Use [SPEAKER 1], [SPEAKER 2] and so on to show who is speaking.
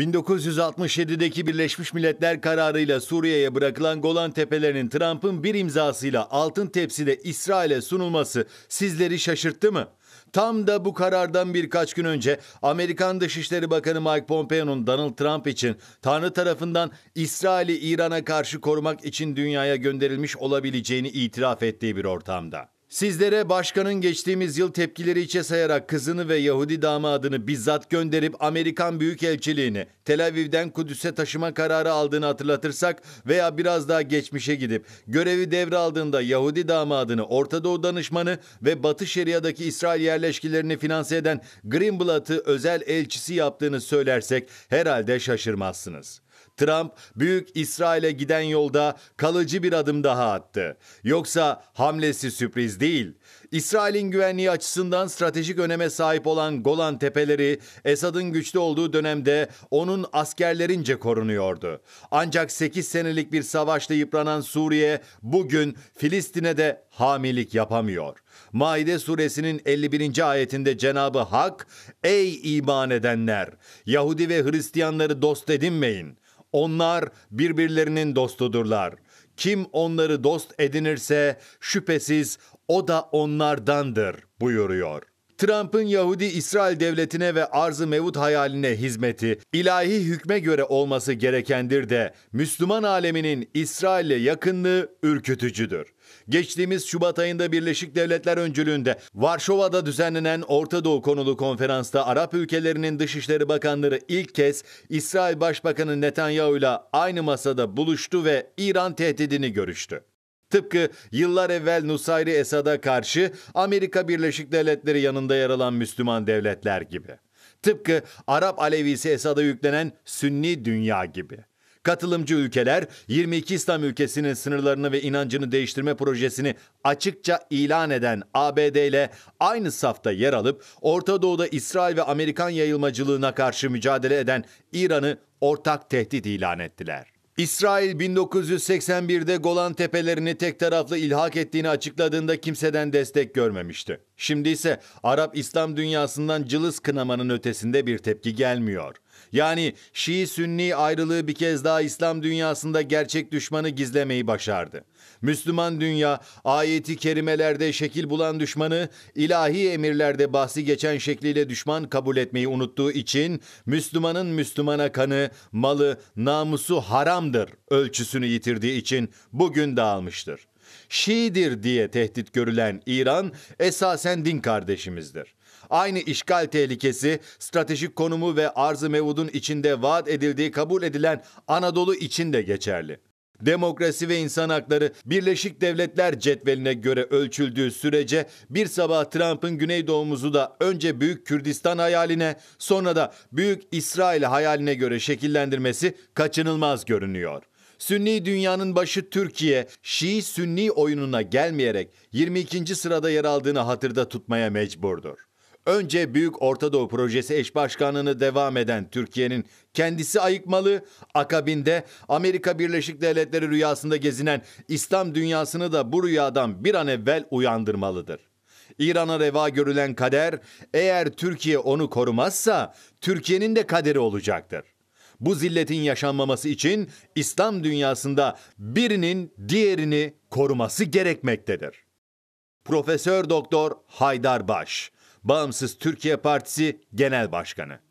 [SPEAKER 1] 1967'deki Birleşmiş Milletler kararıyla Suriye'ye bırakılan Golan Tepelerinin Trump'ın bir imzasıyla altın tepside İsrail'e sunulması sizleri şaşırttı mı? Tam da bu karardan birkaç gün önce Amerikan Dışişleri Bakanı Mike Pompeo'nun Donald Trump için Tanrı tarafından İsrail'i İran'a karşı korumak için dünyaya gönderilmiş olabileceğini itiraf ettiği bir ortamda. Sizlere başkanın geçtiğimiz yıl tepkileri içe sayarak kızını ve Yahudi damadını bizzat gönderip Amerikan Büyükelçiliğini Tel Aviv'den Kudüs'e taşıma kararı aldığını hatırlatırsak veya biraz daha geçmişe gidip görevi devraldığında Yahudi damadını Orta Doğu danışmanı ve Batı Şeria'daki İsrail yerleşkilerini finanse eden Greenblatt'ı özel elçisi yaptığını söylersek herhalde şaşırmazsınız.'' Trump büyük İsrail'e giden yolda kalıcı bir adım daha attı. Yoksa hamlesi sürpriz değil. İsrail'in güvenliği açısından stratejik öneme sahip olan Golan Tepeleri Esad'ın güçlü olduğu dönemde onun askerlerince korunuyordu. Ancak 8 senelik bir savaşta yıpranan Suriye bugün Filistin'e de hamilik yapamıyor. Maide suresinin 51. ayetinde Cenabı Hak, "Ey iman edenler, Yahudi ve Hristiyanları dost edinmeyin. Onlar birbirlerinin dostudurlar. Kim onları dost edinirse şüphesiz o da onlardandır buyuruyor. Trump'ın Yahudi İsrail devletine ve arz mevut hayaline hizmeti ilahi hükme göre olması gerekendir de Müslüman aleminin İsrail'le yakınlığı ürkütücüdür. Geçtiğimiz Şubat ayında Birleşik Devletler öncülüğünde Varşova'da düzenlenen Orta Doğu konulu konferansta Arap ülkelerinin Dışişleri Bakanları ilk kez İsrail Başbakanı Netanyahu ile aynı masada buluştu ve İran tehdidini görüştü. Tıpkı yıllar evvel Nusayri Esad'a karşı Amerika Birleşik Devletleri yanında yer alan Müslüman devletler gibi. Tıpkı Arap Alevisi Esad'a yüklenen Sünni dünya gibi. Katılımcı ülkeler 22 İslam ülkesinin sınırlarını ve inancını değiştirme projesini açıkça ilan eden ABD ile aynı safta yer alıp Orta Doğu'da İsrail ve Amerikan yayılmacılığına karşı mücadele eden İran'ı ortak tehdit ilan ettiler. İsrail 1981'de Golan Tepelerini tek taraflı ilhak ettiğini açıkladığında kimseden destek görmemişti. Şimdi ise Arap İslam dünyasından cılız kınamanın ötesinde bir tepki gelmiyor. Yani Şii-Sünni ayrılığı bir kez daha İslam dünyasında gerçek düşmanı gizlemeyi başardı. Müslüman dünya ayeti kerimelerde şekil bulan düşmanı ilahi emirlerde bahsi geçen şekliyle düşman kabul etmeyi unuttuğu için Müslümanın Müslümana kanı, malı, namusu haramdır ölçüsünü yitirdiği için bugün dağılmıştır. Şiidir diye tehdit görülen İran esasen din kardeşimizdir. Aynı işgal tehlikesi, stratejik konumu ve arz-ı mevudun içinde vaat edildiği kabul edilen Anadolu için de geçerli. Demokrasi ve insan hakları Birleşik Devletler cetveline göre ölçüldüğü sürece bir sabah Trump'ın Güneydoğumuzu da önce Büyük Kürdistan hayaline sonra da Büyük İsrail hayaline göre şekillendirmesi kaçınılmaz görünüyor. Sünni dünyanın başı Türkiye, Şii-Sünni oyununa gelmeyerek 22. sırada yer aldığını hatırda tutmaya mecburdur. Önce Büyük Orta Doğu Projesi eş başkanlığını devam eden Türkiye'nin kendisi ayıkmalı, akabinde Amerika Birleşik Devletleri rüyasında gezinen İslam dünyasını da bu rüyadan bir an evvel uyandırmalıdır. İran'a reva görülen kader eğer Türkiye onu korumazsa Türkiye'nin de kaderi olacaktır. Bu zilletin yaşanmaması için İslam dünyasında birinin diğerini koruması gerekmektedir. Profesör Doktor Haydar Baş, Bağımsız Türkiye Partisi Genel Başkanı